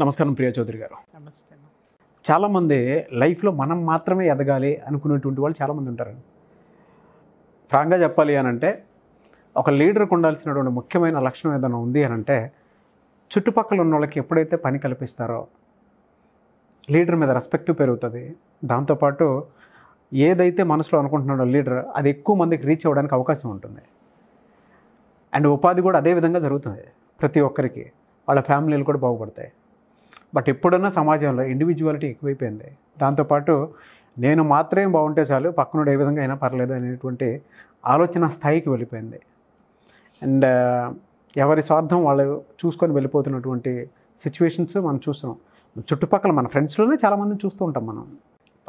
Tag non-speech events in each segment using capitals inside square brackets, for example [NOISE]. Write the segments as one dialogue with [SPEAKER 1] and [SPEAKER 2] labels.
[SPEAKER 1] నమస్కారం ప్రియా చౌదరి గారు నమస్తే చాలామంది లైఫ్లో మనం మాత్రమే ఎదగాలి అనుకునేటువంటి వాళ్ళు చాలామంది ఉంటారండి ఫ్రాంక్గా చెప్పాలి అని అంటే ఒక లీడర్కి ఉండాల్సినటువంటి ముఖ్యమైన లక్షణం ఏదైనా ఉంది అని అంటే చుట్టుపక్కల ఉన్న వాళ్ళకి ఎప్పుడైతే పని కల్పిస్తారో లీడర్ మీద రెస్పెక్ట్ పెరుగుతుంది దాంతోపాటు ఏదైతే మనసులో అనుకుంటున్నాడో లీడర్ అది ఎక్కువ మందికి రీచ్ అవ్వడానికి అవకాశం ఉంటుంది అండ్ ఉపాధి కూడా అదే విధంగా జరుగుతుంది ప్రతి ఒక్కరికి వాళ్ళ ఫ్యామిలీలు కూడా బాగుపడతాయి బట్ ఎప్పుడన్నా సమాజంలో ఇండివిజువాలిటీ ఎక్కువైపోయింది దాంతోపాటు నేను మాత్రమే బాగుంటే చాలు పక్కనుడు ఏ విధంగా అయినా పర్లేదు అనేటువంటి ఆలోచన స్థాయికి వెళ్ళిపోయింది అండ్ ఎవరి స్వార్థం వాళ్ళు చూసుకొని వెళ్ళిపోతున్నటువంటి సిచ్యువేషన్స్ మనం చూస్తున్నాం చుట్టుపక్కల మన ఫ్రెండ్స్లోనే చాలామందిని చూస్తూ ఉంటాం మనం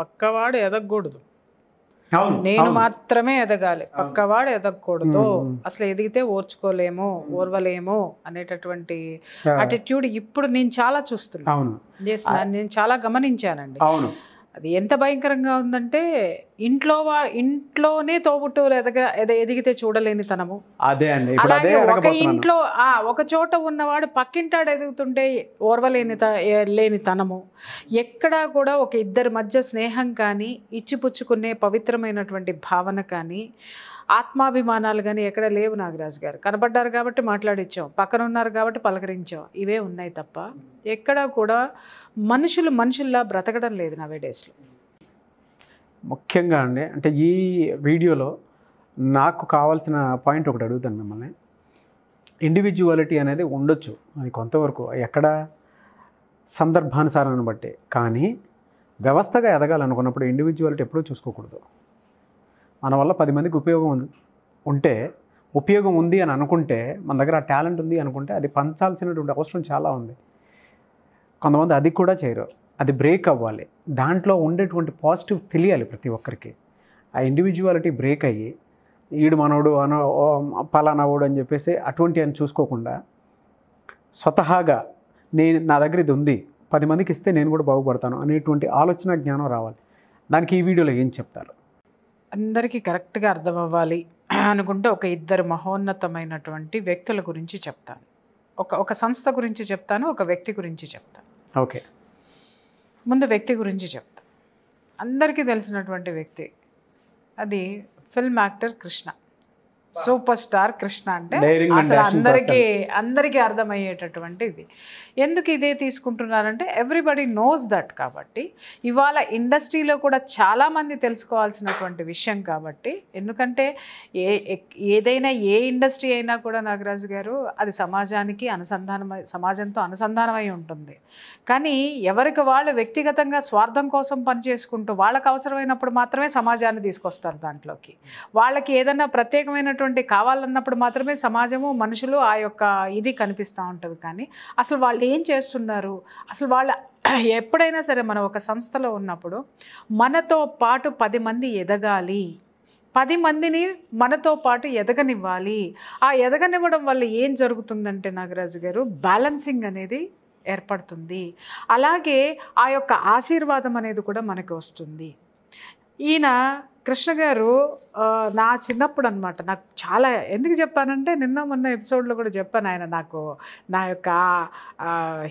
[SPEAKER 2] పక్కవాడు ఎదగకూడదు నేను మాత్రమే ఎదగాలి పక్కవాడు ఎదగకూడదు అసలు ఎదిగితే ఓర్చుకోలేము ఓర్వలేము అనేటటువంటి అటిట్యూడ్ ఇప్పుడు నేను చాలా చూస్తున్నాను నేను చాలా గమనించానండి అవును అది ఎంత భయంకరంగా ఉందంటే ఇంట్లో వా ఇంట్లోనే తోబుట్టువులు ఎదగ ఎదిగితే చూడలేని తనము
[SPEAKER 1] అదే అండి అలాగే ఒక ఇంట్లో
[SPEAKER 2] ఒక చోట ఉన్నవాడు పక్కింటాడు ఎదుగుతుంటే ఓర్వలేని లేని తనము ఎక్కడా కూడా ఒక ఇద్దరి మధ్య స్నేహం కానీ ఇచ్చిపుచ్చుకునే పవిత్రమైనటువంటి భావన కానీ ఆత్మాభిమానాలు కానీ ఎక్కడ లేవు నాగరాజు గారు కనబడ్డారు కాబట్టి మాట్లాడించాం పక్కన ఉన్నారు కాబట్టి పలకరించాం ఇవే ఉన్నాయి తప్ప ఎక్కడా కూడా మనుషులు మనుషుల్లా బ్రతకడం లేదు నవే డేస్లో
[SPEAKER 1] ముఖ్యంగా అండి అంటే ఈ వీడియోలో నాకు కావాల్సిన పాయింట్ ఒకటి అడుగుతాను మిమ్మల్ని ఇండివిజువాలిటీ అనేది ఉండొచ్చు అది కొంతవరకు ఎక్కడ సందర్భానుసారాన్ని బట్టి కానీ వ్యవస్థగా ఎదగాలనుకున్నప్పుడు ఇండివిజువాలిటీ ఎప్పుడూ చూసుకోకూడదు మన వల్ల పది మందికి ఉపయోగం ఉంటే ఉపయోగం ఉంది అని అనుకుంటే మన దగ్గర ఆ టాలెంట్ ఉంది అనుకుంటే అది పంచాల్సినటువంటి అవసరం చాలా ఉంది కొంతమంది అది కూడా చేయరు అది బ్రేక్ అవ్వాలి దాంట్లో ఉండేటువంటి పాజిటివ్ తెలియాలి ప్రతి ఒక్కరికి ఆ ఇండివిజువాలిటీ బ్రేక్ అయ్యి ఈడు మనోడు అనో పలానావాడు అని చెప్పేసి అటువంటి అని చూసుకోకుండా స్వతహాగా నేను నా దగ్గర ఇది ఉంది పది మందికి ఇస్తే నేను కూడా బాగుపడతాను అనేటువంటి ఆలోచన జ్ఞానం రావాలి దానికి ఈ వీడియోలో ఏం చెప్తారు
[SPEAKER 2] అందరికీ కరెక్ట్గా అర్థం అవ్వాలి అనుకుంటే ఒక ఇద్దరు మహోన్నతమైనటువంటి వ్యక్తుల గురించి చెప్తాను ఒక ఒక సంస్థ గురించి చెప్తాను ఒక వ్యక్తి గురించి చెప్తాను ఓకే ముందు వ్యక్తి గురించి చెప్తాను అందరికీ తెలిసినటువంటి వ్యక్తి అది film actor Krishna super star Krishna అంటే అసలు అందరికీ అందరికీ అర్థమయ్యేటటువంటి ఇది ఎందుకు ఇదే తీసుకుంటున్నారంటే ఎవ్రీబడి నోస్ దట్ కాబట్టి ఇవాళ ఇండస్ట్రీలో కూడా చాలామంది తెలుసుకోవాల్సినటువంటి విషయం కాబట్టి ఎందుకంటే ఏ ఏదైనా ఏ ఇండస్ట్రీ అయినా కూడా నాగరాజు గారు అది సమాజానికి అనుసంధానమై సమాజంతో అనుసంధానమై ఉంటుంది కానీ ఎవరికి వాళ్ళు వ్యక్తిగతంగా స్వార్థం కోసం పనిచేసుకుంటూ వాళ్ళకు అవసరమైనప్పుడు మాత్రమే సమాజాన్ని తీసుకొస్తారు దాంట్లోకి వాళ్ళకి ఏదైనా ప్రత్యేకమైనటువంటి ఉన్నటువంటి కావాలన్నప్పుడు మాత్రమే సమాజము మనుషులు ఆ యొక్క ఇది కనిపిస్తూ ఉంటుంది కానీ అసలు వాళ్ళు ఏం చేస్తున్నారు అసలు వాళ్ళ [CLEARS THROAT] ఎప్పుడైనా సరే మనం ఒక సంస్థలో ఉన్నప్పుడు మనతో పాటు పది మంది ఎదగాలి పది మందిని మనతో పాటు ఎదగనివ్వాలి ఆ ఎదగనివ్వడం వల్ల ఏం జరుగుతుందంటే నాగరాజు గారు బ్యాలెన్సింగ్ అనేది ఏర్పడుతుంది అలాగే ఆ యొక్క ఆశీర్వాదం అనేది కూడా మనకి వస్తుంది ఈయన కృష్ణ గారు నా చిన్నప్పుడు అనమాట నాకు చాలా ఎందుకు చెప్పానంటే నిన్న మొన్న ఎపిసోడ్లో కూడా చెప్పాను ఆయన నాకు నా యొక్క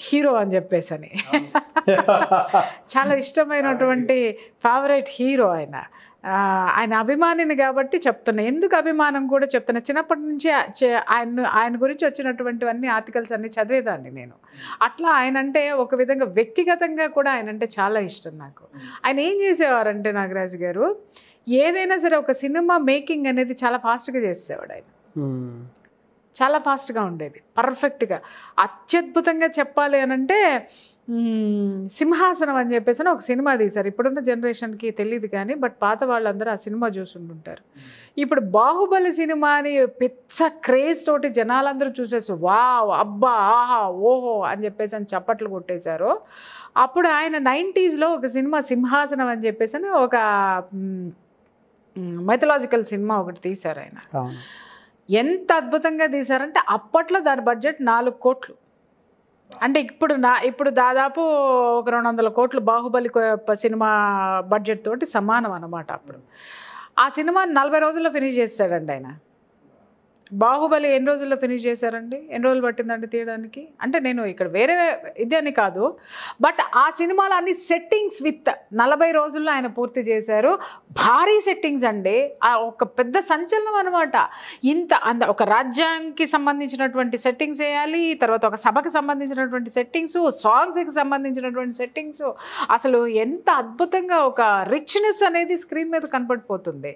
[SPEAKER 2] హీరో అని చెప్పేసి [LAUGHS] చాలా ఇష్టమైనటువంటి ఫేవరెట్ హీరో ఆయన ఆయన అభిమానిని కాబట్టి చెప్తున్నా ఎందుకు అభిమానం కూడా చెప్తున్నా చిన్నప్పటి నుంచి ఆయన ఆయన గురించి వచ్చినటువంటివన్నీ ఆర్టికల్స్ అన్నీ చదివేదాన్ని నేను అట్లా ఆయన అంటే ఒక విధంగా వ్యక్తిగతంగా కూడా ఆయన అంటే చాలా ఇష్టం నాకు ఆయన ఏం చేసేవారంటే నాగరాజు గారు ఏదైనా సరే ఒక సినిమా మేకింగ్ అనేది చాలా ఫాస్ట్గా చేసేవాడు ఆయన చాలా ఫాస్ట్గా ఉండేది పర్ఫెక్ట్గా అత్యద్భుతంగా చెప్పాలి అనంటే సింహాసనం అని చెప్పేసి ఒక సినిమా తీశారు ఇప్పుడున్న జనరేషన్కి తెలియదు కానీ బట్ పాత వాళ్ళందరూ ఆ సినిమా చూసుకుంటుంటారు ఇప్పుడు బాహుబలి సినిమా అని పిచ్చ క్రేజ్ తోటి జనాలందరూ చూసేసి వా అబ్బా ఆహా ఓహో అని చెప్పేసి అని చప్పట్లు కొట్టేశారు అప్పుడు ఆయన నైంటీస్లో ఒక సినిమా సింహాసనం అని చెప్పేసి ఒక మైథలాజికల్ సినిమా ఒకటి తీశారు ఆయన ఎంత అద్భుతంగా తీశారంటే అప్పట్లో దాని బడ్జెట్ నాలుగు కోట్లు అంటే ఇప్పుడు నా ఇప్పుడు దాదాపు ఒక రెండు వందల కోట్లు బాహుబలి సినిమా బడ్జెట్ తోటి సమానం అనమాట అప్పుడు ఆ సినిమా నలభై రోజుల్లో ఫినిష్ చేస్తాడండి ఆయన బాహుబలి ఎన్ని రోజుల్లో ఫినిష్ చేశారండి ఎన్ని రోజులు పట్టిందండి తీయడానికి అంటే నేను ఇక్కడ వేరే అని కాదు బట్ ఆ సినిమాలో అన్ని సెట్టింగ్స్ విత్ నలభై రోజుల్లో ఆయన పూర్తి చేశారు భారీ సెట్టింగ్స్ అండి ఆ ఒక పెద్ద సంచలనం అనమాట ఇంత అంత ఒక రాజ్యానికి సంబంధించినటువంటి సెట్టింగ్స్ వేయాలి తర్వాత ఒక సభకు సంబంధించినటువంటి సెట్టింగ్స్ సాంగ్స్కి సంబంధించినటువంటి సెట్టింగ్స్ అసలు ఎంత అద్భుతంగా ఒక రిచ్నెస్ అనేది స్క్రీన్ మీద కనపడిపోతుంది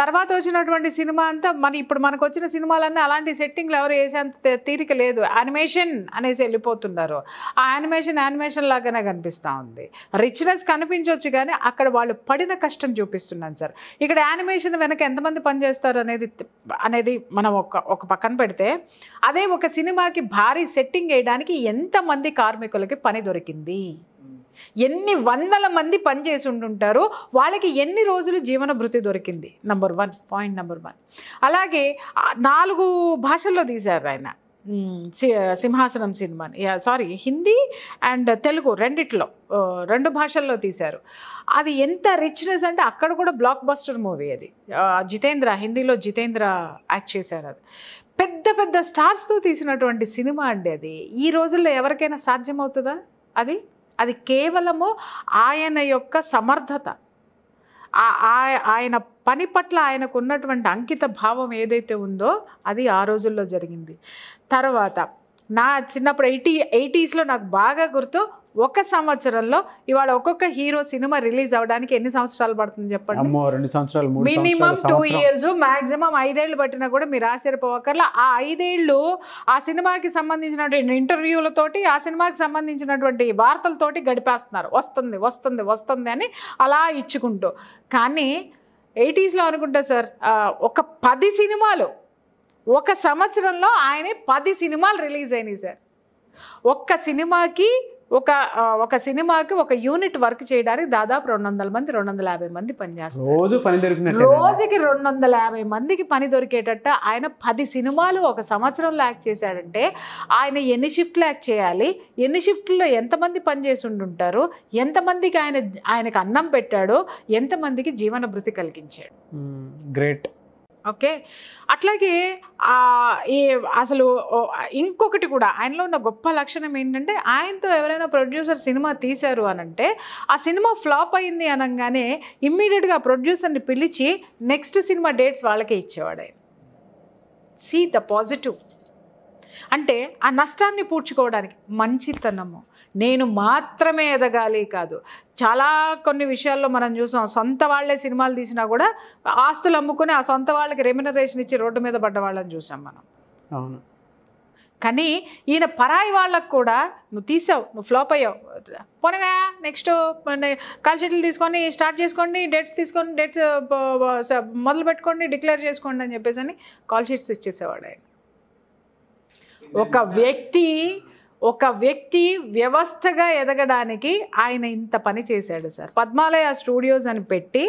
[SPEAKER 2] తర్వాత వచ్చినటువంటి సినిమా అంతా మన ఇప్పుడు మనకు వచ్చిన సినిమాలన్నీ అలాంటి సెట్టింగ్లు ఎవరు వేసేంత తీరిక లేదు యానిమేషన్ అనేసి వెళ్ళిపోతున్నారు ఆ యానిమేషన్ యానిమేషన్ లాగానే కనిపిస్తూ ఉంది రిచ్నెస్ కనిపించవచ్చు కానీ అక్కడ వాళ్ళు పడిన కష్టం చూపిస్తుంది చూస్తున్నాను సార్ ఇక్కడ యానిమేషన్ వెనక ఎంతమంది పనిచేస్తారు అనేది అనేది మనం ఒక ఒక పక్కన పెడితే అదే ఒక సినిమాకి భారీ సెట్టింగ్ వేయడానికి ఎంతమంది కార్మికులకి పని దొరికింది ఎన్ని వందల మంది పనిచేసి ఉంటుంటారు వాళ్ళకి ఎన్ని రోజులు జీవన భృతి దొరికింది number one point number one అలాగే నాలుగు భాషల్లో తీశారు ఆయన సింహాసనం సినిమాని సారీ హిందీ అండ్ తెలుగు రెండిట్లో రెండు భాషల్లో తీశారు అది ఎంత రిచ్నెస్ అంటే అక్కడ కూడా బ్లాక్ బస్టర్ మూవీ అది జితేంద్ర హిందీలో జితేంద్ర యాక్ట్ చేశారు అది పెద్ద పెద్ద స్టార్స్తో తీసినటువంటి సినిమా అండి అది ఈ రోజుల్లో ఎవరికైనా సాధ్యమవుతుందా అది అది కేవలము ఆయన యొక్క సమర్థత ఆయన పని పట్ల ఆయనకు ఉన్నటువంటి అంకిత భావం ఏదైతే ఉందో అది ఆ రోజుల్లో జరిగింది తర్వాత నా చిన్నప్పుడు ఎయిటీ ఎయిటీస్లో నాకు బాగా గుర్తు ఒక సంవత్సరంలో ఇవాళ ఒక్కొక్క హీరో సినిమా రిలీజ్ అవడానికి ఎన్ని సంవత్సరాలు పడుతుంది చెప్పండి
[SPEAKER 1] రెండు సంవత్సరాలు మినిమం టూ ఇయర్స్
[SPEAKER 2] మాక్సిమం ఐదేళ్లు పట్టినా కూడా మీరు ఆశ్చర్యపోవక్కర్లా ఆ ఐదేళ్లు ఆ సినిమాకి సంబంధించినటువంటి ఇంటర్వ్యూలతోటి ఆ సినిమాకి సంబంధించినటువంటి వార్తలతోటి గడిపేస్తున్నారు వస్తుంది వస్తుంది వస్తుంది అని అలా ఇచ్చుకుంటూ కానీ ఎయిటీస్లో అనుకుంటా సార్ ఒక పది సినిమాలు ఒక సంవత్సరంలో ఆయనే పది సినిమాలు రిలీజ్ అయినాయి సార్ ఒక్క సినిమాకి ఒక ఒక సినిమాకి ఒక యూనిట్ వర్క్ చేయడానికి దాదాపు రెండు వందల మంది రెండు వందల యాభై మంది పనిచేస్తారు రోజు పని రోజుకి రెండు వందల యాభై మందికి పని దొరికేటట్టు ఆయన పది సినిమాలు ఒక సంవత్సరంలో యాక్ట్ చేశాడంటే ఆయన ఎన్ని షిఫ్ట్లు యాక్ట్ చేయాలి ఎన్ని షిఫ్ట్లో ఎంతమంది పనిచేసి ఉంటుంటారు ఎంతమందికి ఆయన ఆయనకు అన్నం పెట్టాడో ఎంతమందికి జీవన భృతి కలిగించాడు గ్రేట్ ఓకే అట్లాగే ఈ అసలు ఇంకొకటి కూడా ఆయనలో ఉన్న గొప్ప లక్షణం ఏంటంటే ఆయనతో ఎవరైనా ప్రొడ్యూసర్ సినిమా తీశారు అనంటే ఆ సినిమా ఫ్లాప్ అయింది అనగానే ఇమ్మీడియట్గా ప్రొడ్యూసర్ని పిలిచి నెక్స్ట్ సినిమా డేట్స్ వాళ్ళకే ఇచ్చేవాడు ఆయన సీ ద పాజిటివ్ అంటే ఆ నష్టాన్ని పూడ్చుకోవడానికి మంచితనము నేను మాత్రమే ఎదగాలి కాదు చాలా కొన్ని విషయాల్లో మనం చూసాం సొంత వాళ్లే సినిమాలు తీసినా కూడా ఆస్తులు అమ్ముకుని ఆ సొంత వాళ్ళకి రెమ్యునరేషన్ ఇచ్చి రోడ్డు మీద పడ్డ వాళ్ళని చూసాం మనం అవును కానీ ఈయన పరాయి వాళ్ళకు కూడా నువ్వు తీసావు నువ్వు ఫ్లాప్ అయ్యావు పోనవా నెక్స్ట్ కాల్షీట్లు తీసుకొని స్టార్ట్ చేసుకోండి డేట్స్ తీసుకొని డేట్స్ మొదలు పెట్టుకోండి డిక్లేర్ చేసుకోండి అని చెప్పేసి అని కాల్ షీట్స్ ఇచ్చేసేవాడు ఆయన ఒక వ్యక్తి ఒక వ్యక్తి వ్యవస్థగా ఎదగడానికి ఆయన ఇంత పని చేశాడు సార్ పద్మాలయ స్టూడియోస్ అని పెట్టి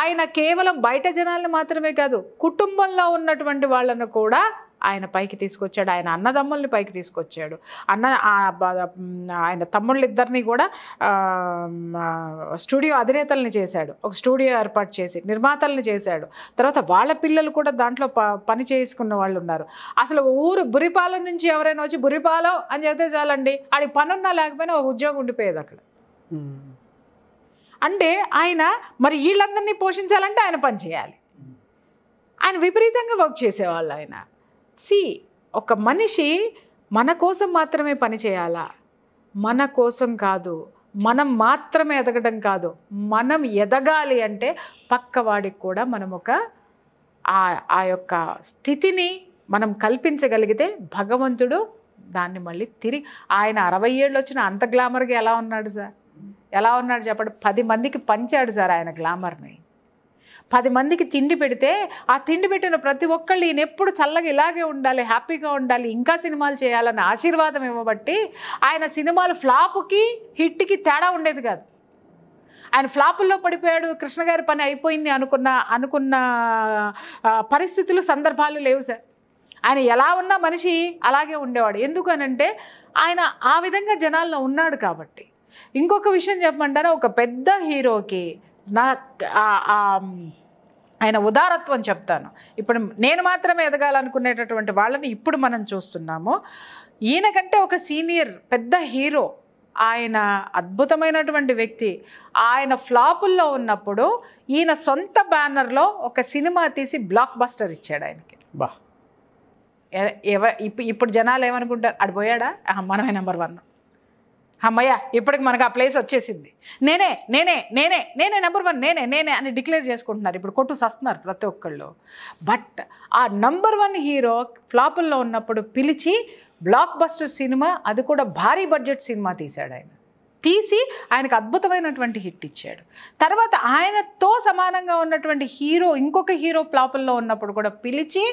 [SPEAKER 2] ఆయన కేవలం బయట జనాలను మాత్రమే కాదు కుటుంబంలో ఉన్నటువంటి వాళ్ళను కూడా ఆయన పైకి తీసుకొచ్చాడు ఆయన అన్నదమ్ముల్ని పైకి తీసుకొచ్చాడు అన్న ఆయన తమ్ముళ్ళిద్దరిని కూడా స్టూడియో అధినేతల్ని చేశాడు ఒక స్టూడియో ఏర్పాటు చేసి నిర్మాతల్ని చేశాడు తర్వాత వాళ్ళ పిల్లలు కూడా దాంట్లో ప పని చేసుకున్న వాళ్ళు ఉన్నారు అసలు ఊరు బురిపాలెం నుంచి ఎవరైనా వచ్చి బురిపాలెం అని చెప్తే చాలండి ఆడి పనున్నా లేకపోయినా ఒక ఉద్యోగం ఉండిపోయేది అక్కడ అంటే ఆయన మరి వీళ్ళందరినీ పోషించాలంటే ఆయన పని చేయాలి ఆయన విపరీతంగా వర్క్ చేసేవాళ్ళు ఆయన సి ఒక మనిషి మన కోసం మాత్రమే పనిచేయాలా మన కోసం కాదు మనం మాత్రమే ఎదగడం కాదు మనం ఎదగాలి అంటే పక్కవాడికి కూడా మనం ఒక ఆ యొక్క స్థితిని మనం కల్పించగలిగితే భగవంతుడు దాన్ని మళ్ళీ తిరిగి ఆయన అరవై ఏళ్ళు వచ్చిన అంత గ్లామర్గా ఎలా ఉన్నాడు సార్ ఎలా ఉన్నాడు చెప్పండి పది మందికి పంచాడు సార్ ఆయన గ్లామర్ని పది మందికి తిండి పెడితే ఆ తిండి పెట్టిన ప్రతి ఒక్కళ్ళు ఈయన ఎప్పుడు చల్లగా ఇలాగే ఉండాలి హ్యాపీగా ఉండాలి ఇంకా సినిమాలు చేయాలని ఆశీర్వాదం ఇవ్వబట్టి ఆయన సినిమాలు ఫ్లాప్కి హిట్కి తేడా ఉండేది కాదు ఆయన ఫ్లాపుల్లో పడిపోయాడు కృష్ణ గారి పని అయిపోయింది అనుకున్న అనుకున్న పరిస్థితులు సందర్భాలు లేవు సార్ ఆయన ఎలా ఉన్నా మనిషి అలాగే ఉండేవాడు ఎందుకు ఆయన ఆ విధంగా జనాల్లో ఉన్నాడు కాబట్టి ఇంకొక విషయం చెప్పమంటారా ఒక పెద్ద హీరోకి నా ఆయన ఉదారత్వం చెప్తాను ఇప్పుడు నేను మాత్రమే ఎదగాలనుకునేటటువంటి వాళ్ళని ఇప్పుడు మనం చూస్తున్నాము ఈయనకంటే ఒక సీనియర్ పెద్ద హీరో ఆయన అద్భుతమైనటువంటి వ్యక్తి ఆయన ఫ్లాపుల్లో ఉన్నప్పుడు ఈయన సొంత బ్యానర్లో ఒక సినిమా తీసి బ్లాక్ బస్టర్ ఇచ్చాడు ఆయనకి బా ఎవ ఇప్పుడు జనాలు ఏమనుకుంటారు అడిపోయాడా మనమే నెంబర్ వన్ అమ్మయ్య ఇప్పటికి మనకు ఆ ప్లేస్ వచ్చేసింది నేనే నేనే నేనే నేనే నెంబర్ వన్ నేనే నేనే అని డిక్లేర్ చేసుకుంటున్నారు ఇప్పుడు కొట్టు వస్తున్నారు ప్రతి ఒక్కళ్ళు బట్ ఆ నంబర్ వన్ హీరో ఫ్లాపుల్లో ఉన్నప్పుడు పిలిచి బ్లాక్ బస్టర్ సినిమా అది కూడా భారీ బడ్జెట్ సినిమా తీశాడు ఆయన తీసి ఆయనకు అద్భుతమైనటువంటి హిట్ ఇచ్చాడు తర్వాత ఆయనతో సమానంగా ఉన్నటువంటి హీరో ఇంకొక హీరో ప్లాపుల్లో ఉన్నప్పుడు కూడా పిలిచి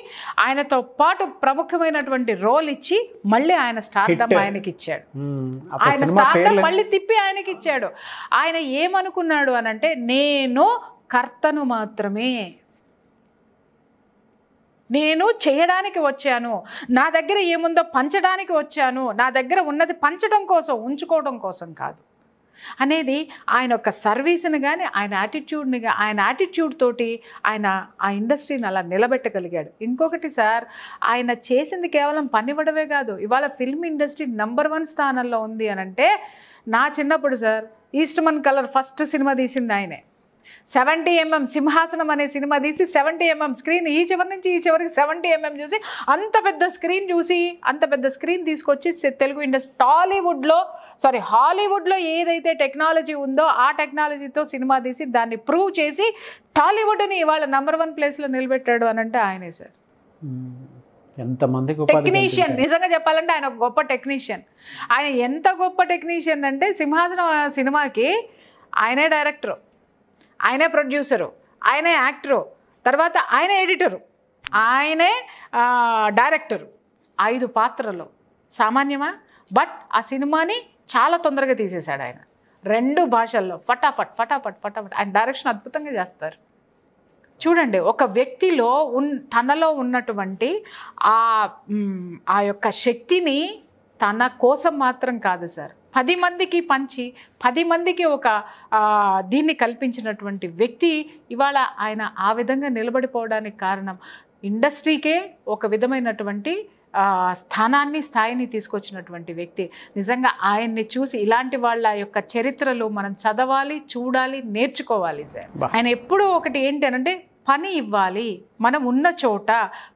[SPEAKER 2] ఆయనతో పాటు ప్రముఖమైనటువంటి రోల్ ఇచ్చి మళ్ళీ ఆయన స్టార్టప్ ఆయనకి ఇచ్చాడు ఆయన స్టార్టప్ మళ్ళీ తిప్పి ఆయనకి ఇచ్చాడు ఆయన ఏమనుకున్నాడు అనంటే నేను కర్తను మాత్రమే నేను చేయడానికి వచ్చాను నా దగ్గర ఏముందో పంచడానికి వచ్చాను నా దగ్గర ఉన్నది పంచడం కోసం ఉంచుకోవడం కోసం కాదు అనేది ఆయన యొక్క సర్వీస్ని కానీ ఆయన యాటిట్యూడ్ని ఆయన యాటిట్యూడ్ తోటి ఆయన ఆ ఇండస్ట్రీని అలా నిలబెట్టగలిగాడు ఇంకొకటి సార్ ఆయన చేసింది కేవలం పనివ్వడమే కాదు ఇవాళ ఫిల్మ్ ఇండస్ట్రీ నంబర్ వన్ స్థానంలో ఉంది అనంటే నా చిన్నప్పుడు sir Eastman colour first cinema తీసింది ఆయనే సెవెంటీ ఎంఎం సింహాసనం అనే సినిమా తీసి సెవెంటీ ఎంఎం స్క్రీన్ ఈ చివరి నుంచి ఈ చివరికి సెవెంటీ ఎంఎం చూసి అంత పెద్ద స్క్రీన్ చూసి అంత పెద్ద స్క్రీన్ తీసుకొచ్చి తెలుగు ఇండస్ట్రీ టాలీవుడ్లో సారీ హాలీవుడ్లో ఏదైతే టెక్నాలజీ ఉందో ఆ టెక్నాలజీతో సినిమా తీసి దాన్ని ప్రూవ్ చేసి టాలీవుడ్ని ఇవాళ నంబర్ వన్ ప్లేస్లో నిలబెట్టాడు అని అంటే ఆయనే సార్
[SPEAKER 1] ఎంతమంది టెక్నీషియన్ నిజంగా
[SPEAKER 2] చెప్పాలంటే ఆయన ఒక గొప్ప టెక్నీషియన్ ఆయన ఎంత గొప్ప టెక్నీషియన్ అంటే సింహాసనం సినిమాకి ఆయనే డైరెక్టర్ ఆయనే ప్రొడ్యూసరు ఆయనే యాక్టరు తర్వాత ఆయనే ఎడిటరు ఆయనే డైరెక్టరు ఐదు పాత్రలు సామాన్యమా బట్ ఆ సినిమాని చాలా తొందరగా తీసేశాడు ఆయన రెండు భాషల్లో ఫటాఫట్ ఫటాఫట్ ఫటాఫట్ ఆయన డైరెక్షన్ అద్భుతంగా చేస్తారు చూడండి ఒక వ్యక్తిలో ఉన్ తనలో ఉన్నటువంటి ఆ ఆ యొక్క శక్తిని తన కోసం మాత్రం కాదు సార్ పది మందికి పంచి పది మందికి ఒక దీన్ని కల్పించినటువంటి వ్యక్తి ఇవాళ ఆయన ఆ విధంగా నిలబడిపోవడానికి కారణం ఇండస్ట్రీకే ఒక విధమైనటువంటి స్థానాన్ని స్థాయిని తీసుకొచ్చినటువంటి వ్యక్తి నిజంగా ఆయన్ని చూసి ఇలాంటి వాళ్ళ యొక్క చరిత్రలు మనం చదవాలి చూడాలి నేర్చుకోవాలి సార్ ఆయన ఎప్పుడూ ఒకటి ఏంటి అనంటే పని ఇవ్వాలి మనం ఉన్న చోట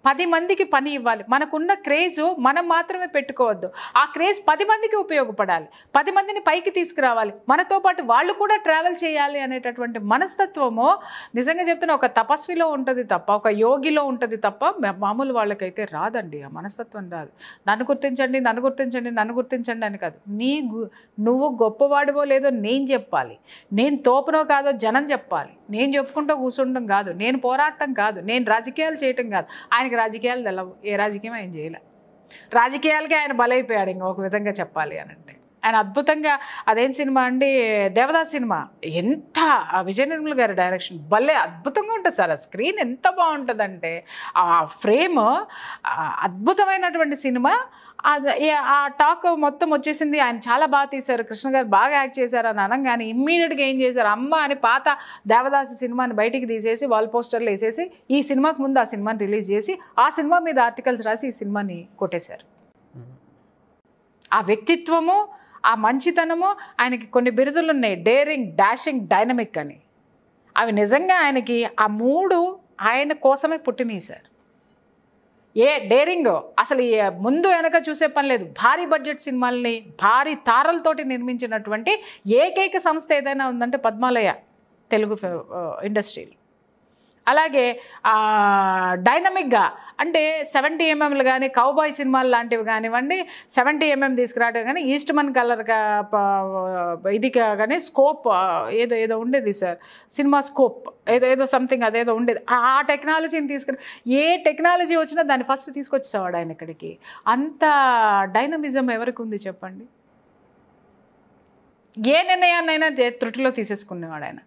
[SPEAKER 2] పది మందికి పని ఇవ్వాలి మనకున్న క్రేజ్ మనం మాత్రమే పెట్టుకోవద్దు ఆ క్రేజ్ పది మందికి ఉపయోగపడాలి పది మందిని పైకి తీసుకురావాలి మనతో పాటు వాళ్ళు కూడా ట్రావెల్ చేయాలి అనేటటువంటి మనస్తత్వము నిజంగా చెప్తున్న ఒక తపస్విలో ఉంటుంది తప్ప ఒక యోగిలో ఉంటుంది తప్ప మామూలు వాళ్ళకైతే రాదండి ఆ మనస్తత్వం రాదు నన్ను గుర్తించండి నన్ను గుర్తించండి నన్ను గుర్తించండి అని కాదు నీ నువ్వు గొప్పవాడివో లేదో నేను చెప్పాలి నేను తోపునో కాదో జనం చెప్పాలి నేను చెప్పుకుంటూ కూర్చుండడం కాదు నేను పోరాడటం కాదు నేను రాజకీయాలు చేయటం కాదు ఆయనకి రాజకీయాలు తెలవు ఏ రాజకీయం ఆయన చేయలే రాజకీయాలకే ఆయన బలైపోయాడు ఇంకా ఒక విధంగా చెప్పాలి అని అంటే ఆయన అద్భుతంగా అదేం సినిమా అండి దేవదాస్ సినిమా ఎంత విజయ నిర్మల్ గారి డైరెక్షన్ భలే అద్భుతంగా ఉంటుంది సార్ ఆ స్క్రీన్ ఎంత బాగుంటుందంటే ఆ ఫ్రేమ్ అద్భుతమైనటువంటి సినిమా ఆ టాక్ మొత్తం వచ్చేసింది ఆయన చాలా బాగా తీశారు కృష్ణ గారు బాగా యాక్ట్ చేశారు అని అనగానే ఇమ్మీడియట్గా ఏం చేశారు అమ్మ అని పాత దేవదాసి సినిమాని బయటికి తీసేసి వాల్ పోస్టర్లు వేసేసి ఈ సినిమాకు ముందు ఆ సినిమాని రిలీజ్ చేసి ఆ సినిమా మీద ఆర్టికల్స్ రాసి ఈ సినిమాని కొట్టేశారు ఆ వ్యక్తిత్వము ఆ మంచితనము ఆయనకి కొన్ని బిరుదులు ఉన్నాయి డేరింగ్ డాషింగ్ డైనమిక్ అని అవి నిజంగా ఆయనకి ఆ మూడు ఆయన కోసమే పుట్టినాయి సార్ ఏ డేరింగ్ అసలు ముందు వెనక చూసే పని లేదు భారీ బడ్జెట్ సినిమాల్ని భారీ తారలతోటి నిర్మించినటువంటి ఏకైక సంస్థ ఏదైనా ఉందంటే పద్మాలయ తెలుగు ఇండస్ట్రీలో అలాగే డైనమిక్గా అంటే సెవెంటీ ఎంఎంలు కానీ కౌబాయ్ సినిమాలు లాంటివి కానివ్వండి సెవెంటీ ఎంఎం తీసుకురావడం కానీ ఈస్ట్ మన్ కలర్ ఇది కానీ స్కోప్ ఏదో ఏదో ఉండేది సార్ సినిమా స్కోప్ ఏదో ఏదో సంథింగ్ అదేదో ఉండేది ఆ టెక్నాలజీని తీసుకుని ఏ టెక్నాలజీ వచ్చినా దాన్ని ఫస్ట్ తీసుకొచ్చేవాడు ఆయన ఇక్కడికి అంత డైనమిజం ఎవరికి ఉంది చెప్పండి ఏ నిర్ణయాన్నైనా త్రుటిలో తీసేసుకునేవాడు ఆయన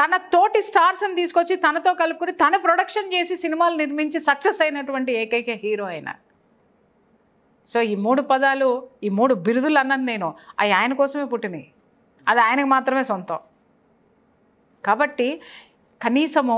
[SPEAKER 2] తన తోటి స్టార్స్ని తీసుకొచ్చి తనతో కలుపుకొని తన ప్రొడక్షన్ చేసి సినిమాలు నిర్మించి సక్సెస్ అయినటువంటి ఏకైక హీరో ఆయన సో ఈ మూడు పదాలు ఈ మూడు బిరుదులు అన్నాను నేను అవి ఆయన కోసమే పుట్టినాయి అది ఆయనకు మాత్రమే సొంతం కాబట్టి కనీసము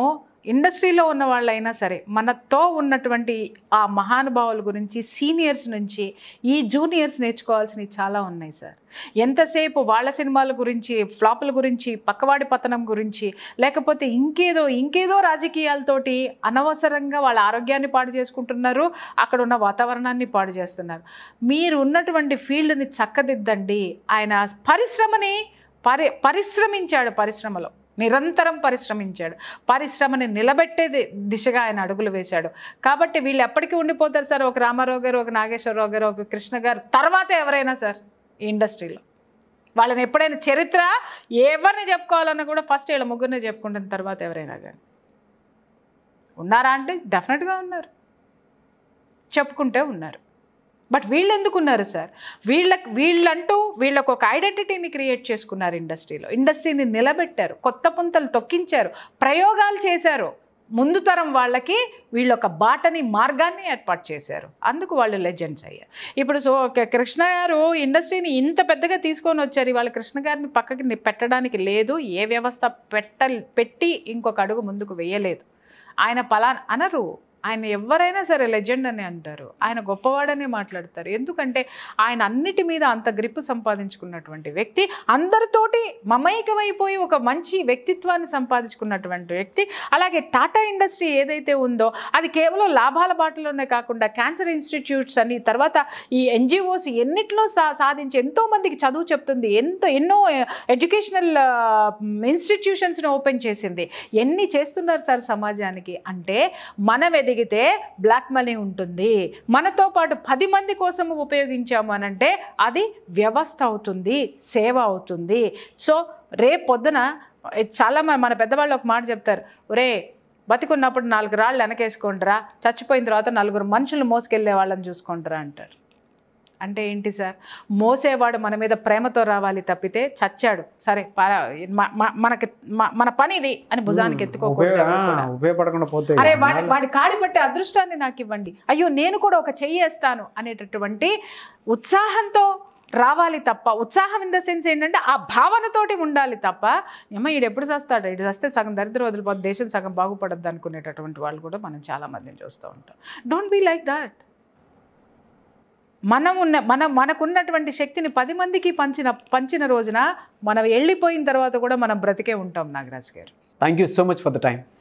[SPEAKER 2] ఇండస్ట్రీలో ఉన్న వాళ్ళైనా సరే మనతో ఉన్నటువంటి ఆ మహానుభావుల గురించి సీనియర్స్ నుంచి ఈ జూనియర్స్ నేర్చుకోవాల్సినవి చాలా ఉన్నాయి సార్ ఎంతసేపు వాళ్ళ సినిమాల గురించి ఫ్లాపుల గురించి పక్కవాడి పతనం గురించి లేకపోతే ఇంకేదో ఇంకేదో రాజకీయాలతోటి అనవసరంగా వాళ్ళ ఆరోగ్యాన్ని పాడు చేసుకుంటున్నారు అక్కడ ఉన్న వాతావరణాన్ని పాడు చేస్తున్నారు మీరు ఉన్నటువంటి ఫీల్డ్ని చక్కదిద్దండి ఆయన పరిశ్రమని పరి పరిశ్రమించాడు పరిశ్రమలో నిరంతరం పరిశ్రమించాడు పరిశ్రమని నిలబెట్టే దిశగా ఆయన అడుగులు వేశాడు కాబట్టి వీళ్ళు ఎప్పటికీ ఉండిపోతారు సార్ ఒక రామారావు గారు ఒక నాగేశ్వరరావు గారు ఒక కృష్ణ గారు తర్వాత ఎవరైనా సార్ ఈ ఇండస్ట్రీలో వాళ్ళని ఎప్పుడైనా చరిత్ర ఎవరిని చెప్పుకోవాలన్నా కూడా ఫస్ట్ వీళ్ళ ముగ్గురిని చెప్పుకుంటున్న తర్వాత ఎవరైనా కానీ ఉన్నారా అంటే డెఫినెట్గా ఉన్నారు చెప్పుకుంటే ఉన్నారు బట్ వీళ్ళు ఎందుకున్నారు సార్ వీళ్ళ వీళ్ళంటూ వీళ్ళకు ఒక ఐడెంటిటీని క్రియేట్ చేసుకున్నారు ఇండస్ట్రీలో ఇండస్ట్రీని నిలబెట్టారు కొత్త పుంతలు తొక్కించారు ప్రయోగాలు చేశారు ముందు తరం వాళ్ళకి వీళ్ళు ఒక బాటని మార్గాన్ని ఏర్పాటు చేశారు అందుకు వాళ్ళు లెజెండ్స్ అయ్యారు ఇప్పుడు సో కృష్ణ గారు ఇండస్ట్రీని ఇంత పెద్దగా తీసుకొని వచ్చారు ఇవాళ కృష్ణ గారిని పక్కకి పెట్టడానికి లేదు ఏ వ్యవస్థ పెట్ట పెట్టి ఇంకొక అడుగు ముందుకు వేయలేదు ఆయన పలా అనరు ఆయన ఎవరైనా సరే లెజెండ్ అని అంటారు ఆయన గొప్పవాడనే మాట్లాడతారు ఎందుకంటే ఆయన అన్నిటి మీద అంత గ్రిప్ సంపాదించుకున్నటువంటి వ్యక్తి అందరితోటి మమైకమైపోయి ఒక మంచి వ్యక్తిత్వాన్ని సంపాదించుకున్నటువంటి వ్యక్తి అలాగే టాటా ఇండస్ట్రీ ఏదైతే ఉందో అది కేవలం లాభాల బాటలోనే కాకుండా క్యాన్సర్ ఇన్స్టిట్యూట్స్ అని తర్వాత ఈ ఎన్జిఓస్ ఎన్నిట్లో సా సాధించి ఎంతోమందికి చదువు చెప్తుంది ఎంతో ఎన్నో ఎడ్యుకేషనల్ ఇన్స్టిట్యూషన్స్ని ఓపెన్ చేసింది ఎన్ని చేస్తున్నారు సార్ సమాజానికి అంటే మనం దిగితే బ్లాక్ మనీ ఉంటుంది మనతో పాటు పది మంది కోసం ఉపయోగించాము అనంటే అది వ్యవస్థ అవుతుంది సేవ అవుతుంది సో రే పొద్దున చాలా మన పెద్దవాళ్ళు ఒక మాట చెప్తారు రే బతికున్నప్పుడు నాలుగు రాళ్ళు వెనకేసుకుంటారా చచ్చిపోయిన తర్వాత నలుగురు మనుషులు మోసుకెళ్లే వాళ్ళని చూసుకుంటారా అంటారు అంటే ఏంటి సార్ మోసేవాడు మన మీద ప్రేమతో రావాలి తప్పితే చచ్చాడు సరే మనకి మన పని ఇది అని భుజానికి ఎత్తుకోకూడదు
[SPEAKER 1] అరే వాడి వాడి
[SPEAKER 2] కాడి పట్టే అదృష్టాన్ని నాకు ఇవ్వండి అయ్యో నేను కూడా ఒక చెయ్యేస్తాను అనేటటువంటి ఉత్సాహంతో రావాలి తప్ప ఉత్సాహం ఇన్ ద సెన్స్ ఏంటంటే ఆ భావనతోటి ఉండాలి తప్ప అమ్మ ఈడు ఎప్పుడు చేస్తాడు ఇటు చేస్తే సగం దరిద్రం వదిలిపోతే దేశం సగం బాగుపడద్దు అనుకునేటటువంటి వాళ్ళు కూడా మనం చాలామందిని చూస్తూ ఉంటాం డోంట్ బీ లైక్ దాట్ మనం ఉన్న మన మనకున్నటువంటి శక్తిని పది మందికి పంచిన పంచిన రోజున మనం వెళ్ళిపోయిన తర్వాత కూడా మనం బ్రతికే ఉంటాం Nagaraj garu
[SPEAKER 1] thank you so much for the time